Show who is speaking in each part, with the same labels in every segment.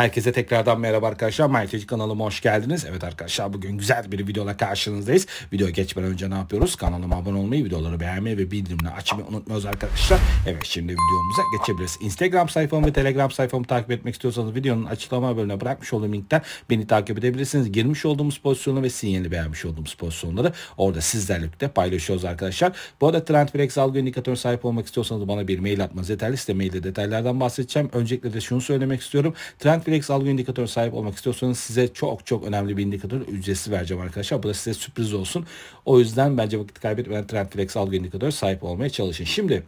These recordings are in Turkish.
Speaker 1: Herkese tekrardan merhaba arkadaşlar. Maykeci kanalıma hoş geldiniz. Evet arkadaşlar bugün güzel bir videoyla karşınızdayız. Videoya geçmeden önce ne yapıyoruz? Kanalıma abone olmayı, videoları beğenmeyi ve bildirimleri açmayı unutmuyoruz arkadaşlar. Evet şimdi videomuza geçebiliriz. Instagram sayfamı ve Telegram sayfamı takip etmek istiyorsanız videonun açıklama bölümüne bırakmış olduğum linkten beni takip edebilirsiniz. Girmiş olduğumuz pozisyonu ve sinyali beğenmiş olduğumuz pozisyonları orada sizlerle birlikte paylaşıyoruz arkadaşlar. Bu arada Trendflex algı indikatörü sahip olmak istiyorsanız bana bir mail atmanız yeterli. Size mailde detaylardan bahsedeceğim. Öncelikle de şunu söylemek istiyorum. Trendflex Flex algı indikatörü sahip olmak istiyorsanız size çok çok önemli bir indikatör ücretsiz vereceğim arkadaşlar. Bu da size sürpriz olsun. O yüzden bence vakit kaybetmeden Trend Flex algı indikatörü sahip olmaya çalışın. Şimdi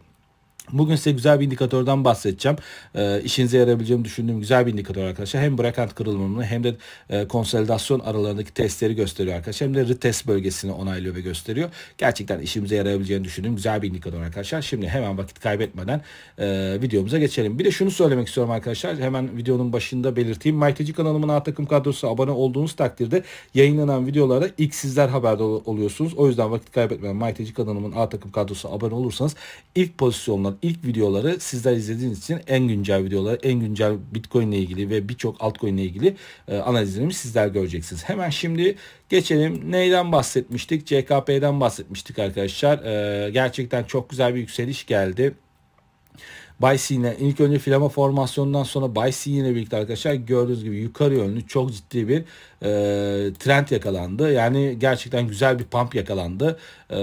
Speaker 1: Bugün size güzel bir indikatörden bahsedeceğim. E, işinize yarayabileceğini düşündüğüm güzel bir indikatör arkadaşlar. Hem breakout kırılımını hem de e, konsolidasyon aralarındaki testleri gösteriyor arkadaşlar. Hem de retest bölgesini onaylıyor ve gösteriyor. Gerçekten işimize yarayabileceğini düşündüğüm güzel bir indikatör arkadaşlar. Şimdi hemen vakit kaybetmeden e, videomuza geçelim. Bir de şunu söylemek istiyorum arkadaşlar. Hemen videonun başında belirteyim. MyTG kanalımın alt takım kadrosu abone olduğunuz takdirde yayınlanan videolarda ilk sizler haberdar oluyorsunuz. O yüzden vakit kaybetmeden MyTG kanalımın alt takım kadrosu abone olursanız ilk pozisyonlara olan ilk videoları sizler izlediğiniz için en güncel videoları, en güncel Bitcoin ile ilgili ve birçok altcoin ile ilgili e, analizlerimi sizler göreceksiniz. Hemen şimdi geçelim. Neyden bahsetmiştik? CKP'den bahsetmiştik arkadaşlar. E, gerçekten çok güzel bir yükseliş geldi. Baysin'le ilk önce filama formasyonundan sonra Baysin ile birlikte arkadaşlar gördüğünüz gibi yukarı yönlü çok ciddi bir e, trend yakalandı. Yani gerçekten güzel bir pump yakalandı. E,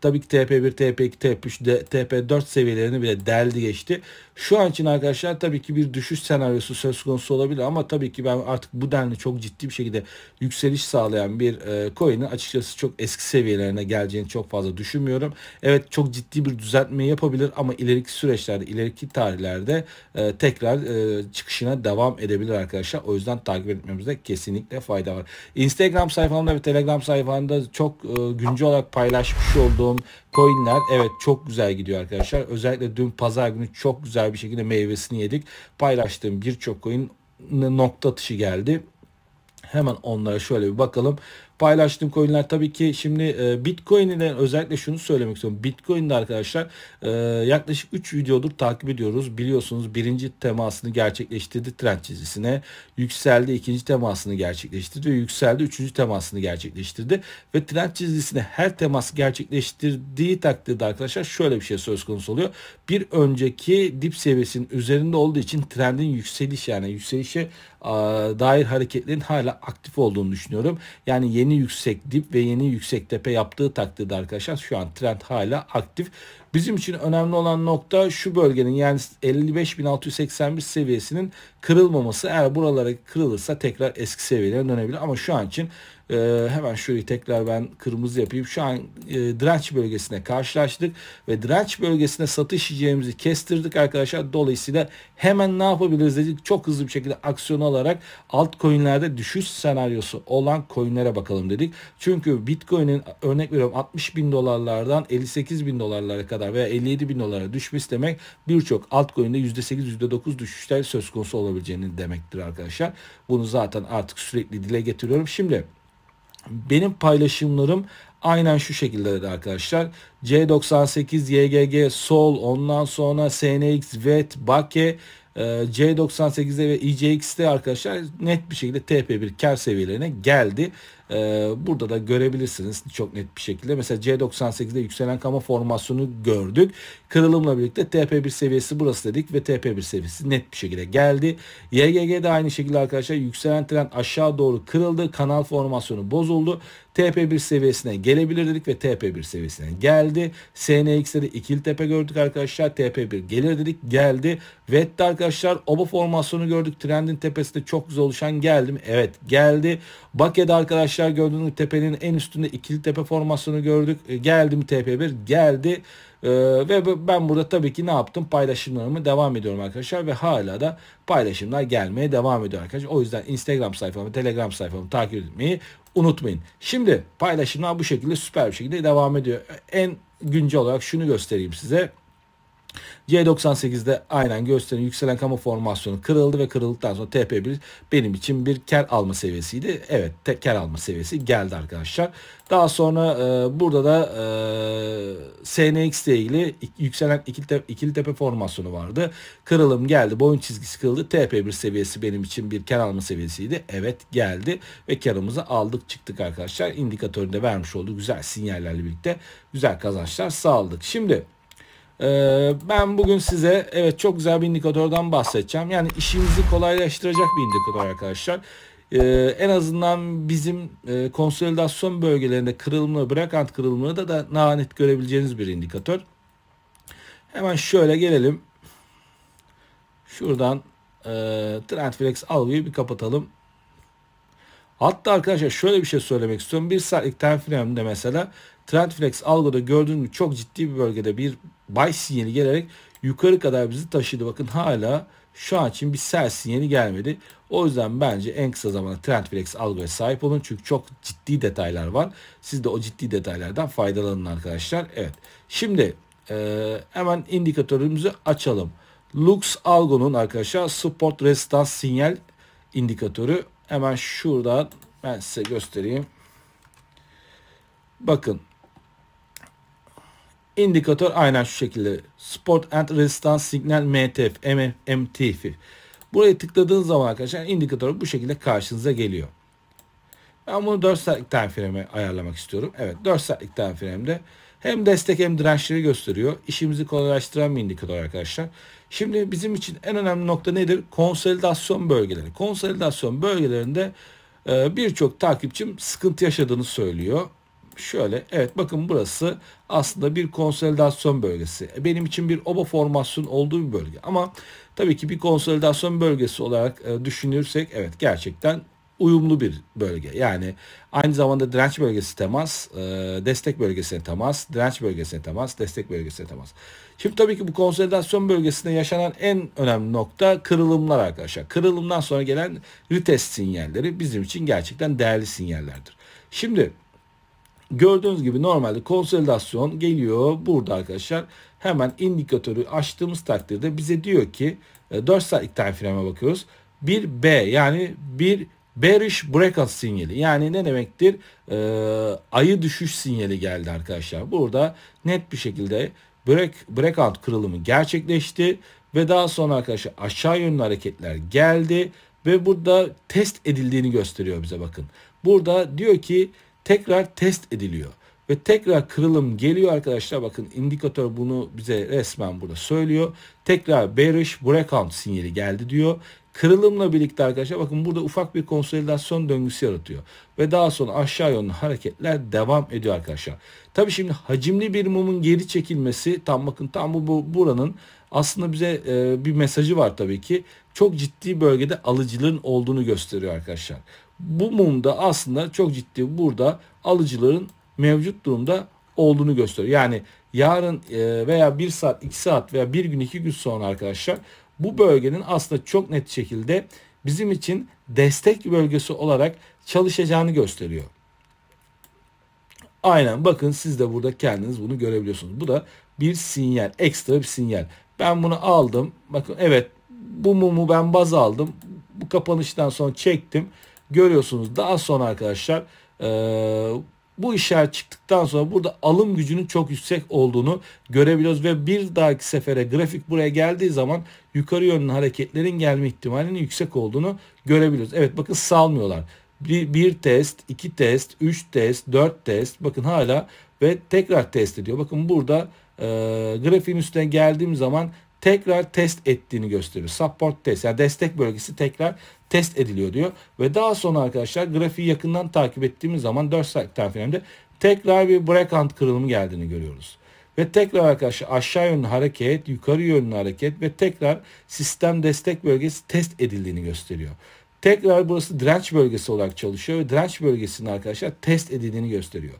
Speaker 1: tabii ki TP1, TP2, TP3, TP4 seviyelerini bile deldi geçti. Şu an için arkadaşlar tabii ki bir düşüş senaryosu söz konusu olabilir ama tabii ki ben artık bu denli çok ciddi bir şekilde yükseliş sağlayan bir e, coin'in açıkçası çok eski seviyelerine geleceğini çok fazla düşünmüyorum. Evet çok ciddi bir düzeltme yapabilir ama ileriki süreçlerde, ileriki tarihlerde e, tekrar e, çıkışına devam edebilir arkadaşlar. O yüzden takip etmemizde kesinlikle etmekte fayda var. Instagram sayfamda ve Telegram sayfamda çok e, güncel olarak paylaşmış olduğum coinler evet çok güzel gidiyor arkadaşlar. Özellikle dün pazar günü çok güzel bir şekilde meyvesini yedik. Paylaştığım birçok coin nokta atışı geldi. Hemen onlara şöyle bir bakalım paylaştığım coinler tabii ki şimdi e, Bitcoin ile özellikle şunu söylemek istiyorum. Bitcoin'de arkadaşlar e, yaklaşık 3 videodur takip ediyoruz. Biliyorsunuz birinci temasını gerçekleştirdi trend çizgisine. Yükseldi ikinci temasını gerçekleştirdi yükseldi üçüncü temasını gerçekleştirdi. Ve trend çizgisine her temas gerçekleştirdiği takdirde arkadaşlar şöyle bir şey söz konusu oluyor. Bir önceki dip seviyesinin üzerinde olduğu için trendin yükseliş yani yükselişe a, dair hareketlerin hala aktif olduğunu düşünüyorum. Yani yeni yeni yüksek dip ve yeni yüksek tepe yaptığı takdirde arkadaşlar şu an trend hala aktif. Bizim için önemli olan nokta şu bölgenin yani 55.681 seviyesinin kırılmaması. Eğer buralara kırılırsa tekrar eski seviyelere dönebilir ama şu an için e, hemen şurayı tekrar ben kırmızı yapayım. Şu an e, direnç bölgesine karşılaştık ve direnç bölgesine satış yiyeceğimizi kestirdik arkadaşlar. Dolayısıyla hemen ne yapabiliriz dedik. Çok hızlı bir şekilde aksiyon alarak altcoin'lerde düşüş senaryosu olan coin'lere bakalım dedik. Çünkü Bitcoin'in örnek veriyorum 60 bin dolarlardan 58 bin dolarlara kadar veya 57 bin dolara düşmesi demek birçok altcoin'de %8 %9 düşüşler söz konusu olabileceğini demektir arkadaşlar. Bunu zaten artık sürekli dile getiriyorum. Şimdi benim paylaşımlarım aynen şu şekilde dedi arkadaşlar. C98, YGG, Sol, ondan sonra SNX, VET, Bake, C98'de ve ICX'de arkadaşlar net bir şekilde TP1 kar seviyelerine geldi. Ee, burada da görebilirsiniz çok net bir şekilde. Mesela C98'de yükselen kama formasyonu gördük. Kırılımla birlikte TP1 seviyesi burası dedik ve TP1 seviyesi net bir şekilde geldi. YGG'de aynı şekilde arkadaşlar yükselen trend aşağı doğru kırıldı. Kanal formasyonu bozuldu. TP1 seviyesine gelebilir dedik ve TP1 seviyesine geldi. SNX'de de ikili tepe gördük arkadaşlar. TP1 gelir dedik geldi. VET'te arkadaşlar oba formasyonu gördük. Trendin tepesinde çok güzel oluşan geldi mi? Evet geldi. Bake'de arkadaşlar aşağı gördüğünüz tepenin en üstünde ikili tepe formasını gördük. E, geldi mi TP1? Geldi. E, ve ben burada tabii ki ne yaptım? Paylaşımlarımı devam ediyorum arkadaşlar ve hala da paylaşımlar gelmeye devam ediyor arkadaşlar. O yüzden Instagram sayfamı, Telegram sayfamı takip etmeyi unutmayın. Şimdi paylaşımlar bu şekilde süper bir şekilde devam ediyor. En güncel olarak şunu göstereyim size. C98'de aynen gösteren yükselen kamu formasyonu kırıldı ve kırıldıktan sonra TP1 benim için bir ker alma seviyesiydi. Evet ker alma seviyesi geldi arkadaşlar. Daha sonra e, burada da e, SNX ile ilgili yükselen ikili, te, ikili tepe formasyonu vardı. Kırılım geldi. Boyun çizgisi kırıldı. TP1 seviyesi benim için bir ker alma seviyesiydi. Evet geldi ve karımızı aldık çıktık arkadaşlar. İndikatöründe vermiş olduğu güzel sinyallerle birlikte güzel kazançlar sağladık. Şimdi ee, ben bugün size evet çok güzel bir indikatörden bahsedeceğim. Yani işimizi kolaylaştıracak bir indikatör arkadaşlar. Ee, en azından bizim e, konsolidasyon bölgelerinde kırılımını, bırakant kırılımını da, da daha net görebileceğiniz bir indikatör. Hemen şöyle gelelim. Şuradan e, Trendflex algıyı bir kapatalım. Hatta arkadaşlar şöyle bir şey söylemek istiyorum. Bir saatlik time frame'de mesela Trendflex algoda gördüğünüz çok ciddi bir bölgede bir buy sinyali gelerek yukarı kadar bizi taşıdı. Bakın hala şu an için bir sell sinyali gelmedi. O yüzden bence en kısa zamanda Trendflex algoya sahip olun. Çünkü çok ciddi detaylar var. Siz de o ciddi detaylardan faydalanın arkadaşlar. Evet. Şimdi e, hemen indikatörümüzü açalım. Lux Algo'nun arkadaşlar support resistance sinyal indikatörü Hemen şuradan ben size göstereyim. Bakın. İndikatör aynen şu şekilde. Spot and Resistance Signal MTF, MTF. Buraya tıkladığınız zaman arkadaşlar indikatör bu şekilde karşınıza geliyor. Ben bunu 4 saatlik time frame'e ayarlamak istiyorum. Evet 4 saatlik time frame'de hem destek hem dirençleri gösteriyor. İşimizi kolaylaştıran bir indikatör arkadaşlar. Şimdi bizim için en önemli nokta nedir? Konsolidasyon bölgeleri. Konsolidasyon bölgelerinde e, birçok takipçim sıkıntı yaşadığını söylüyor. Şöyle evet bakın burası aslında bir konsolidasyon bölgesi. E, benim için bir oba formasyon olduğu bir bölge. Ama tabii ki bir konsolidasyon bölgesi olarak e, düşünürsek evet gerçekten uyumlu bir bölge. Yani aynı zamanda direnç bölgesi temas, e, destek bölgesine temas, direnç bölgesine temas, destek bölgesine temas. Şimdi tabii ki bu konsolidasyon bölgesinde yaşanan en önemli nokta kırılımlar arkadaşlar. Kırılımdan sonra gelen retest sinyalleri bizim için gerçekten değerli sinyallerdir. Şimdi gördüğünüz gibi normalde konsolidasyon geliyor burada arkadaşlar. Hemen indikatörü açtığımız takdirde bize diyor ki 4 e, saatlik time frame'e bakıyoruz. Bir B yani bir bearish breakout sinyali yani ne demektir? Ee, ayı düşüş sinyali geldi arkadaşlar. Burada net bir şekilde break, breakout kırılımı gerçekleşti ve daha sonra arkadaşlar aşağı yönlü hareketler geldi ve burada test edildiğini gösteriyor bize bakın. Burada diyor ki tekrar test ediliyor ve tekrar kırılım geliyor arkadaşlar bakın indikatör bunu bize resmen burada söylüyor. Tekrar bearish breakout sinyali geldi diyor Kırılımla birlikte arkadaşlar bakın burada ufak bir konsolidasyon döngüsü yaratıyor. Ve daha sonra aşağı yönlü hareketler devam ediyor arkadaşlar. Tabi şimdi hacimli bir mumun geri çekilmesi tam bakın tam bu, bu buranın aslında bize e, bir mesajı var tabii ki. Çok ciddi bölgede alıcılığın olduğunu gösteriyor arkadaşlar. Bu mumda aslında çok ciddi burada alıcıların mevcut durumda olduğunu gösteriyor. Yani yarın e, veya bir saat iki saat veya bir gün iki gün sonra arkadaşlar bu bölgenin aslında çok net şekilde bizim için destek bölgesi olarak çalışacağını gösteriyor. Aynen bakın siz de burada kendiniz bunu görebiliyorsunuz. Bu da bir sinyal, ekstra bir sinyal. Ben bunu aldım. Bakın evet bu mumu ben baz aldım. Bu kapanıştan sonra çektim. Görüyorsunuz daha sonra arkadaşlar bu işaret çıktıktan sonra burada alım gücünün çok yüksek olduğunu görebiliyoruz ve bir dahaki sefere grafik buraya geldiği zaman yukarı yönlü hareketlerin gelme ihtimalinin yüksek olduğunu görebiliyoruz. Evet bakın salmıyorlar. Bir, bir test, iki test, üç test, dört test bakın hala ve tekrar test ediyor. Bakın burada e, grafiğin üstüne geldiğim zaman tekrar test ettiğini gösteriyor. Support test yani destek bölgesi tekrar test ediliyor diyor. Ve daha sonra arkadaşlar grafiği yakından takip ettiğimiz zaman 4 saat terfinemde tekrar bir breakout kırılımı geldiğini görüyoruz. Ve tekrar arkadaşlar aşağı yönlü hareket, yukarı yönlü hareket ve tekrar sistem destek bölgesi test edildiğini gösteriyor. Tekrar burası direnç bölgesi olarak çalışıyor ve direnç bölgesinin arkadaşlar test edildiğini gösteriyor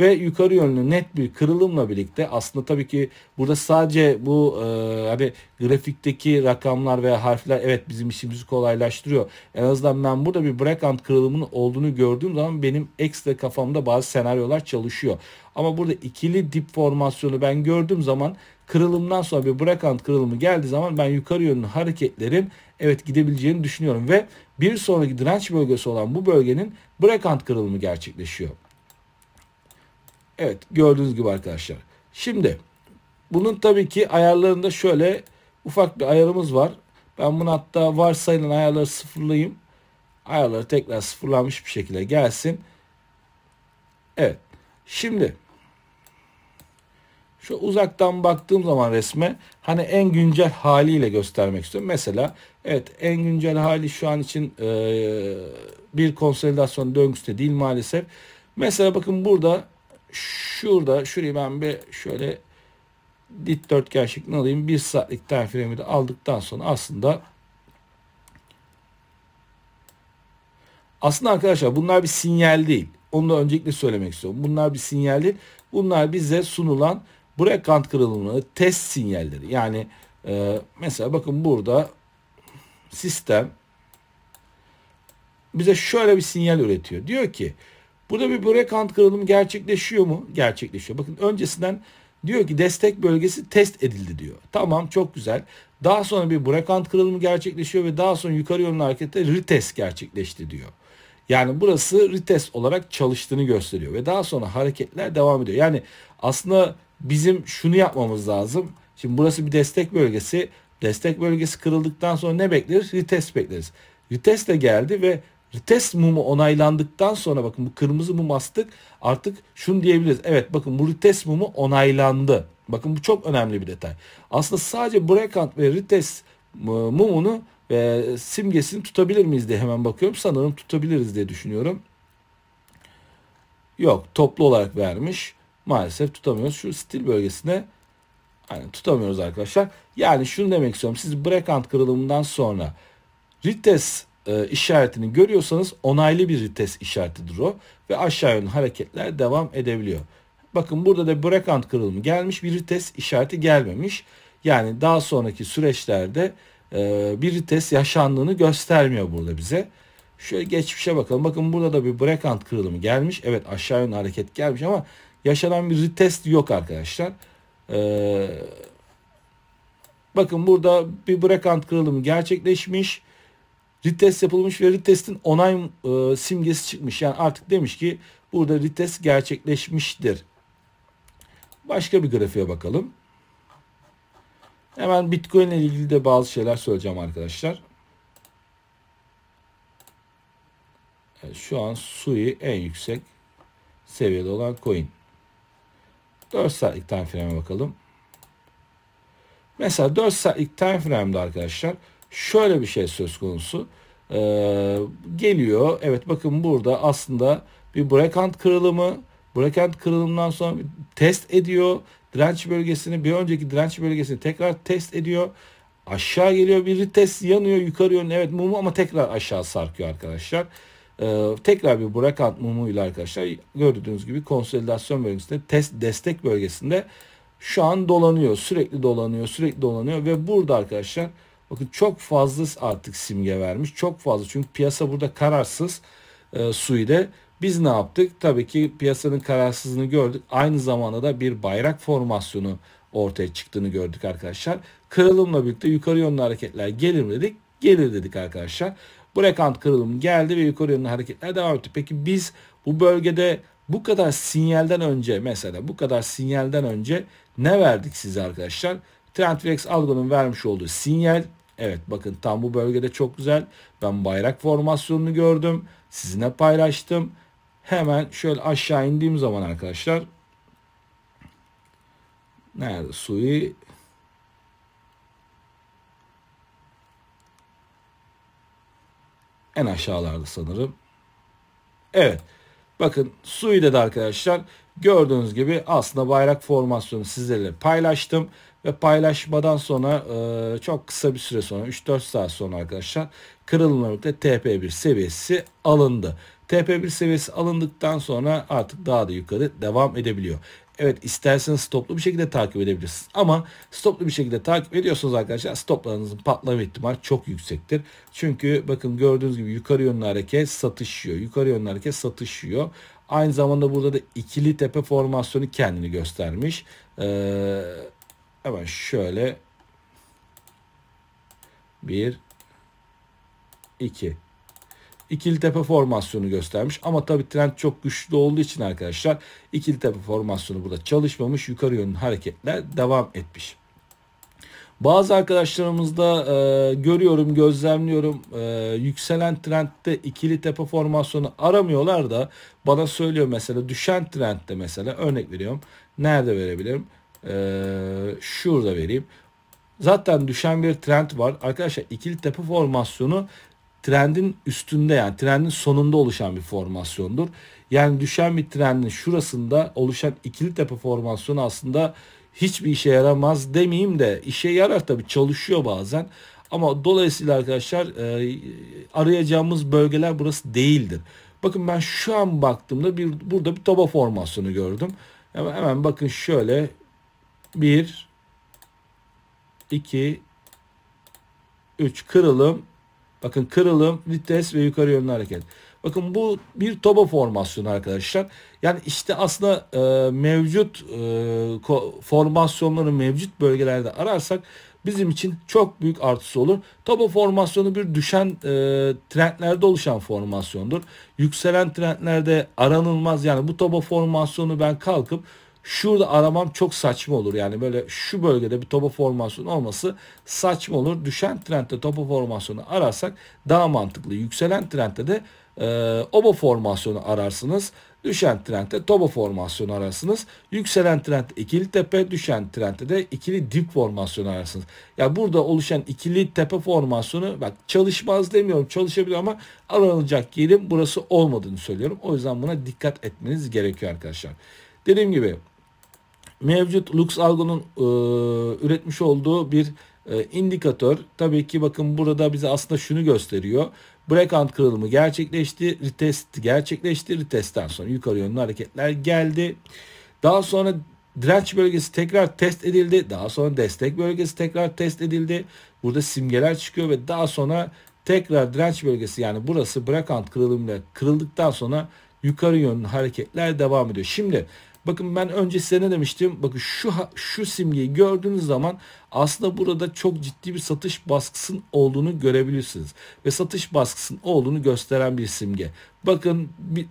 Speaker 1: ve yukarı yönlü net bir kırılımla birlikte aslında tabii ki burada sadece bu e, hani grafikteki rakamlar veya harfler evet bizim işimizi kolaylaştırıyor. En azından ben burada bir breakout kırılımının olduğunu gördüğüm zaman benim ekstra kafamda bazı senaryolar çalışıyor. Ama burada ikili dip formasyonu ben gördüğüm zaman kırılımdan sonra bir breakout kırılımı geldiği zaman ben yukarı yönlü hareketlerin evet gidebileceğini düşünüyorum ve bir sonraki direnç bölgesi olan bu bölgenin breakout kırılımı gerçekleşiyor. Evet gördüğünüz gibi arkadaşlar. Şimdi bunun tabii ki ayarlarında şöyle ufak bir ayarımız var. Ben bunu hatta varsayılan ayarları sıfırlayayım. Ayarları tekrar sıfırlanmış bir şekilde gelsin. Evet. Şimdi şu uzaktan baktığım zaman resme hani en güncel haliyle göstermek istiyorum. Mesela evet en güncel hali şu an için e, bir konsolidasyon döngüsü de değil maalesef. Mesela bakın burada şurada şurayı ben bir şöyle dikdörtgen şeklinde alayım. Bir saatlik terfiremi de aldıktan sonra aslında aslında arkadaşlar bunlar bir sinyal değil. Onu da öncelikle söylemek istiyorum. Bunlar bir sinyal değil. Bunlar bize sunulan Brekant kırılımları test sinyalleri. Yani e, mesela bakın burada sistem bize şöyle bir sinyal üretiyor. Diyor ki Burada bir börek ant kırılımı gerçekleşiyor mu? Gerçekleşiyor. Bakın öncesinden diyor ki destek bölgesi test edildi diyor. Tamam çok güzel. Daha sonra bir börek ant kırılımı gerçekleşiyor ve daha sonra yukarı yönlü harekette retest gerçekleşti diyor. Yani burası retest olarak çalıştığını gösteriyor ve daha sonra hareketler devam ediyor. Yani aslında bizim şunu yapmamız lazım. Şimdi burası bir destek bölgesi. Destek bölgesi kırıldıktan sonra ne bekleriz? Retest bekleriz. Retest de geldi ve Rites mumu onaylandıktan sonra bakın bu kırmızı mum astık artık şunu diyebiliriz. Evet bakın bu Rites mumu onaylandı. Bakın bu çok önemli bir detay. Aslında sadece Brekant ve Rites e, mumunu ve simgesini tutabilir miyiz diye hemen bakıyorum. Sanırım tutabiliriz diye düşünüyorum. Yok toplu olarak vermiş. Maalesef tutamıyoruz. Şu stil bölgesine yani tutamıyoruz arkadaşlar. Yani şunu demek istiyorum. Siz Brekant kırılımından sonra Rites e, işaretini görüyorsanız onaylı bir vites işaretidir o ve aşağı yönlü hareketler devam edebiliyor. Bakın burada da brekant kırılımı gelmiş bir vites işareti gelmemiş. Yani daha sonraki süreçlerde e, bir vites yaşandığını göstermiyor burada bize. Şöyle geçmişe bakalım. Bakın burada da bir brekant kırılımı gelmiş. Evet aşağı yönlü hareket gelmiş ama yaşanan bir retest yok arkadaşlar. Ee, bakın burada bir brekant kırılımı gerçekleşmiş retest yapılmış ve retestin onay e, simgesi çıkmış. Yani artık demiş ki burada retest gerçekleşmiştir. Başka bir grafiğe bakalım. Hemen Bitcoin ile ilgili de bazı şeyler söyleyeceğim arkadaşlar. Evet, şu an Sui en yüksek seviyede olan coin. 4 saatlik time frame'e bakalım. Mesela 4 saatlik time frame'de arkadaşlar şöyle bir şey söz konusu. E, geliyor evet bakın burada aslında bir brekant kırılımı brekant kırılımından sonra test ediyor. Direnç bölgesini bir önceki direnç bölgesini tekrar test ediyor. Aşağı geliyor bir test yanıyor yukarı yönlü evet mumu ama tekrar aşağı sarkıyor arkadaşlar. Ee, tekrar bir brekant mumu ile arkadaşlar gördüğünüz gibi konsolidasyon bölgesinde test destek bölgesinde şu an dolanıyor sürekli dolanıyor sürekli dolanıyor ve burada arkadaşlar Bakın çok fazla artık simge vermiş. Çok fazla çünkü piyasa burada kararsız e, Sui'de. Biz ne yaptık? Tabii ki piyasanın kararsızlığını gördük. Aynı zamanda da bir bayrak formasyonu ortaya çıktığını gördük arkadaşlar. Kırılımla birlikte yukarı yönlü hareketler gelir mi dedik? Gelir dedik arkadaşlar. Brekant kırılımı geldi ve yukarı yönlü hareketler devam etti. Peki biz bu bölgede bu kadar sinyalden önce mesela bu kadar sinyalden önce ne verdik size arkadaşlar? Trendflex algonun vermiş olduğu sinyal Evet bakın tam bu bölgede çok güzel. Ben bayrak formasyonunu gördüm. Sizinle paylaştım. Hemen şöyle aşağı indiğim zaman arkadaşlar. Nerede? suyu? en aşağılarda sanırım. Evet. Bakın Sui'de dedi arkadaşlar gördüğünüz gibi aslında bayrak formasyonu sizlerle paylaştım. Ve paylaşmadan sonra e, çok kısa bir süre sonra 3-4 saat sonra arkadaşlar kırılımla birlikte TP1 seviyesi alındı. TP1 seviyesi alındıktan sonra artık daha da yukarı devam edebiliyor. Evet isterseniz stoplu bir şekilde takip edebilirsiniz. Ama stoplu bir şekilde takip ediyorsunuz arkadaşlar stoplarınızın patlama ihtimali çok yüksektir. Çünkü bakın gördüğünüz gibi yukarı yönlü hareket satışıyor. Yukarı yönlü hareket satışıyor. Aynı zamanda burada da ikili tepe formasyonu kendini göstermiş. Ee, Hemen şöyle bir iki ikili tepe formasyonu göstermiş. Ama tabi trend çok güçlü olduğu için arkadaşlar ikili tepe formasyonu burada çalışmamış. Yukarı yönlü hareketler devam etmiş. Bazı arkadaşlarımızda e, görüyorum, gözlemliyorum e, yükselen trendte ikili tepe formasyonu aramıyorlar da bana söylüyor mesela düşen trendte mesela örnek veriyorum. Nerede verebilirim? Ee, şurada vereyim. Zaten düşen bir trend var. Arkadaşlar ikili tepe formasyonu trendin üstünde yani trendin sonunda oluşan bir formasyondur. Yani düşen bir trendin şurasında oluşan ikili tepe formasyonu aslında hiçbir işe yaramaz demeyeyim de işe yarar tabi çalışıyor bazen. Ama dolayısıyla arkadaşlar e, arayacağımız bölgeler burası değildir. Bakın ben şu an baktığımda bir burada bir taba formasyonu gördüm. Hemen, hemen bakın şöyle 1 2 3 kırılım. Bakın kırılım, vites ve yukarı yönlü hareket. Bakın bu bir toba formasyonu arkadaşlar. Yani işte aslında e, mevcut e, formasyonları mevcut bölgelerde ararsak bizim için çok büyük artısı olur. Toba formasyonu bir düşen e, trendlerde oluşan formasyondur. Yükselen trendlerde aranılmaz yani bu toba formasyonu ben kalkıp Şurada aramam çok saçma olur. Yani böyle şu bölgede bir topu formasyonu olması saçma olur. Düşen trendde topu formasyonu ararsak daha mantıklı. Yükselen trendde de e, oba formasyonu ararsınız. Düşen trendde toba formasyonu ararsınız. Yükselen trend ikili tepe, düşen trendde de ikili dip formasyonu ararsınız. Ya yani burada oluşan ikili tepe formasyonu bak çalışmaz demiyorum çalışabilir ama aranılacak yerin burası olmadığını söylüyorum. O yüzden buna dikkat etmeniz gerekiyor arkadaşlar. Dediğim gibi mevcut Lux Algo'nun e, üretmiş olduğu bir e, indikatör. Tabii ki bakın burada bize aslında şunu gösteriyor. Breakout kırılımı gerçekleşti. Retest gerçekleşti. Retestten sonra yukarı yönlü hareketler geldi. Daha sonra direnç bölgesi tekrar test edildi. Daha sonra destek bölgesi tekrar test edildi. Burada simgeler çıkıyor ve daha sonra tekrar direnç bölgesi yani burası breakout kırılımıyla kırıldıktan sonra yukarı yönlü hareketler devam ediyor. Şimdi Bakın ben önce size ne demiştim? Bakın şu şu simgeyi gördüğünüz zaman aslında burada çok ciddi bir satış baskısının olduğunu görebilirsiniz. Ve satış baskısının olduğunu gösteren bir simge. Bakın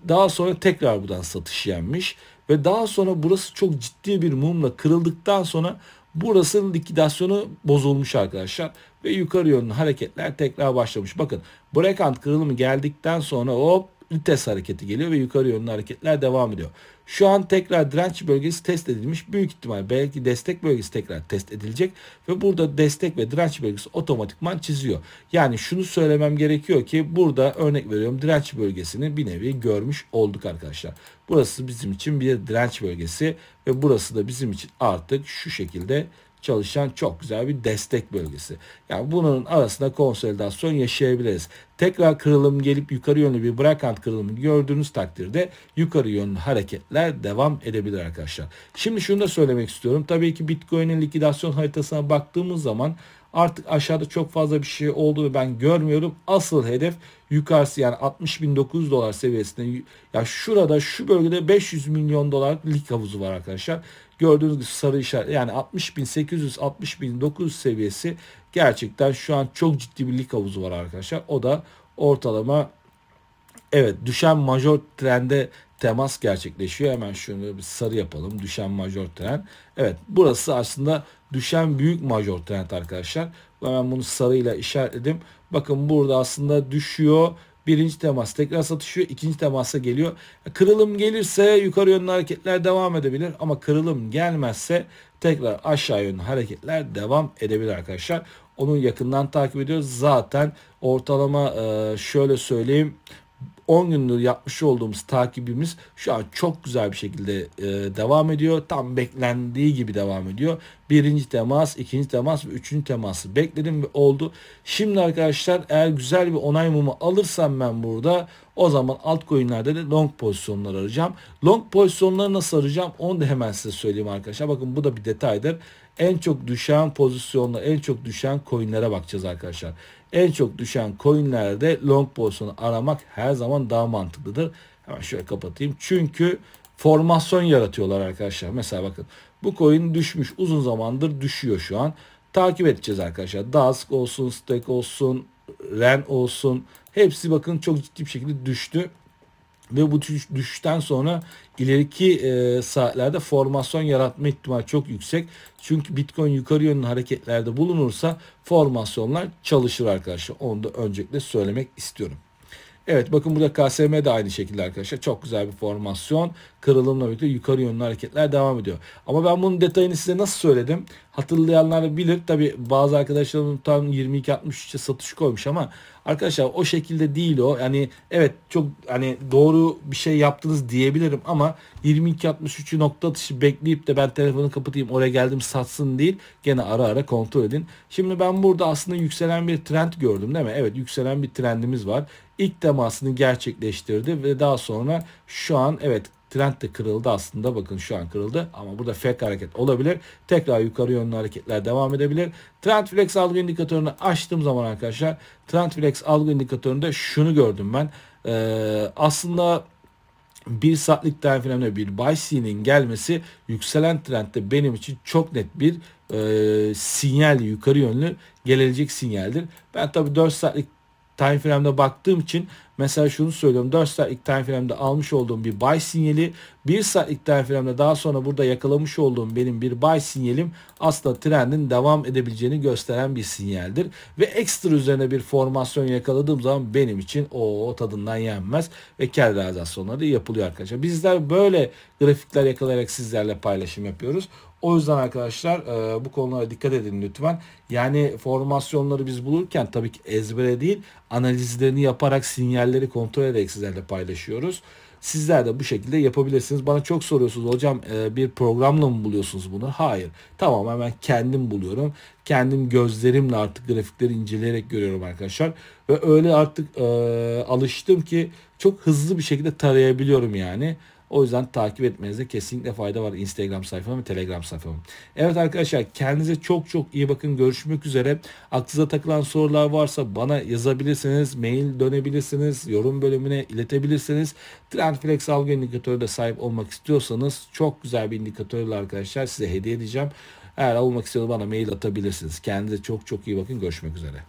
Speaker 1: daha sonra tekrar buradan satış yenmiş. Ve daha sonra burası çok ciddi bir mumla kırıldıktan sonra burası likidasyonu bozulmuş arkadaşlar. Ve yukarı yönlü hareketler tekrar başlamış. Bakın breakout kırılımı geldikten sonra hop vites hareketi geliyor ve yukarı yönlü hareketler devam ediyor. Şu an tekrar direnç bölgesi test edilmiş. Büyük ihtimal belki destek bölgesi tekrar test edilecek ve burada destek ve direnç bölgesi otomatikman çiziyor. Yani şunu söylemem gerekiyor ki burada örnek veriyorum direnç bölgesini bir nevi görmüş olduk arkadaşlar. Burası bizim için bir direnç bölgesi ve burası da bizim için artık şu şekilde çalışan çok güzel bir destek bölgesi. Yani bunun arasında konsolidasyon yaşayabiliriz. Tekrar kırılım gelip yukarı yönlü bir brakant kırılımı gördüğünüz takdirde yukarı yönlü hareketler devam edebilir arkadaşlar. Şimdi şunu da söylemek istiyorum. Tabii ki Bitcoin'in likidasyon haritasına baktığımız zaman Artık aşağıda çok fazla bir şey olduğunu ben görmüyorum. Asıl hedef yukarısı yani 60.900 dolar seviyesinde. Ya şurada şu bölgede 500 milyon dolar lig havuzu var arkadaşlar. Gördüğünüz gibi sarı işaret yani 60.800 60.900 seviyesi gerçekten şu an çok ciddi bir lik havuzu var arkadaşlar. O da ortalama Evet düşen major trende temas gerçekleşiyor. Hemen şunu bir sarı yapalım. Düşen major trend. Evet burası aslında düşen büyük major trend arkadaşlar. Hemen bunu sarıyla işaretledim. Bakın burada aslında düşüyor. Birinci temas tekrar satışıyor. ikinci temasa geliyor. Kırılım gelirse yukarı yönlü hareketler devam edebilir. Ama kırılım gelmezse tekrar aşağı yönlü hareketler devam edebilir arkadaşlar. Onu yakından takip ediyoruz. Zaten ortalama şöyle söyleyeyim 10 gündür yapmış olduğumuz takibimiz şu an çok güzel bir şekilde e, devam ediyor. Tam beklendiği gibi devam ediyor. Birinci temas, ikinci temas ve üçüncü teması bekledim ve oldu. Şimdi arkadaşlar eğer güzel bir onay mumu alırsam ben burada o zaman altcoin'lerde de long pozisyonlar arayacağım. Long pozisyonları nasıl arayacağım onu da hemen size söyleyeyim arkadaşlar. Bakın bu da bir detaydır. En çok düşen pozisyonla en çok düşen coin'lere bakacağız arkadaşlar. En çok düşen coinlerde long pozisyonu aramak her zaman daha mantıklıdır. Hemen şöyle kapatayım. Çünkü formasyon yaratıyorlar arkadaşlar. Mesela bakın bu coin düşmüş uzun zamandır düşüyor şu an. Takip edeceğiz arkadaşlar. Dask olsun, stake olsun, Ren olsun. Hepsi bakın çok ciddi bir şekilde düştü. Ve bu düşüşten sonra ileriki e, saatlerde formasyon yaratma ihtimali çok yüksek. Çünkü Bitcoin yukarı yönlü hareketlerde bulunursa formasyonlar çalışır arkadaşlar. Onu da öncelikle söylemek istiyorum. Evet bakın burada KSM de aynı şekilde arkadaşlar. Çok güzel bir formasyon kırılımla birlikte yukarı yönlü hareketler devam ediyor. Ama ben bunun detayını size nasıl söyledim? Hatırlayanlar bilir. Tabi bazı arkadaşlarım tam 22.63'e satış koymuş ama arkadaşlar o şekilde değil o. Yani evet çok hani doğru bir şey yaptınız diyebilirim ama 22.63'ü nokta atışı bekleyip de ben telefonu kapatayım oraya geldim satsın değil. Gene ara ara kontrol edin. Şimdi ben burada aslında yükselen bir trend gördüm değil mi? Evet yükselen bir trendimiz var. İlk temasını gerçekleştirdi ve daha sonra şu an evet Trend de kırıldı aslında bakın şu an kırıldı ama burada fake hareket olabilir. Tekrar yukarı yönlü hareketler devam edebilir. Trend Flex algı indikatörünü açtığım zaman arkadaşlar Trend Flex algı indikatöründe şunu gördüm ben. Ee, aslında bir saatlik time frame'de bir buy signal'in gelmesi yükselen trendde benim için çok net bir e, sinyal yukarı yönlü gelecek sinyaldir. Ben tabi 4 saatlik time frame'de baktığım için mesela şunu söylüyorum 4 saatlik time frame'de almış olduğum bir buy sinyali 1 saatlik time frame'de daha sonra burada yakalamış olduğum benim bir buy sinyalim aslında trendin devam edebileceğini gösteren bir sinyaldir. Ve ekstra üzerine bir formasyon yakaladığım zaman benim için o tadından yenmez ve kar realizasyonları yapılıyor arkadaşlar. Bizler böyle grafikler yakalayarak sizlerle paylaşım yapıyoruz. O yüzden arkadaşlar e, bu konulara dikkat edin lütfen. Yani formasyonları biz bulurken tabii ki ezbere değil analizlerini yaparak sinyalleri kontrol ederek sizlerle paylaşıyoruz. Sizler de bu şekilde yapabilirsiniz. Bana çok soruyorsunuz hocam e, bir programla mı buluyorsunuz bunu? Hayır. Tamam hemen kendim buluyorum. Kendim gözlerimle artık grafikleri inceleyerek görüyorum arkadaşlar. Ve öyle artık e, alıştım ki çok hızlı bir şekilde tarayabiliyorum yani. O yüzden takip etmenize kesinlikle fayda var Instagram sayfamı ve Telegram sayfamı. Evet arkadaşlar kendinize çok çok iyi bakın. Görüşmek üzere. Aklınıza takılan sorular varsa bana yazabilirsiniz. Mail dönebilirsiniz. Yorum bölümüne iletebilirsiniz. Trendflex algı de sahip olmak istiyorsanız çok güzel bir indikatörle arkadaşlar size hediye edeceğim. Eğer almak istiyorsanız bana mail atabilirsiniz. Kendinize çok çok iyi bakın. Görüşmek üzere.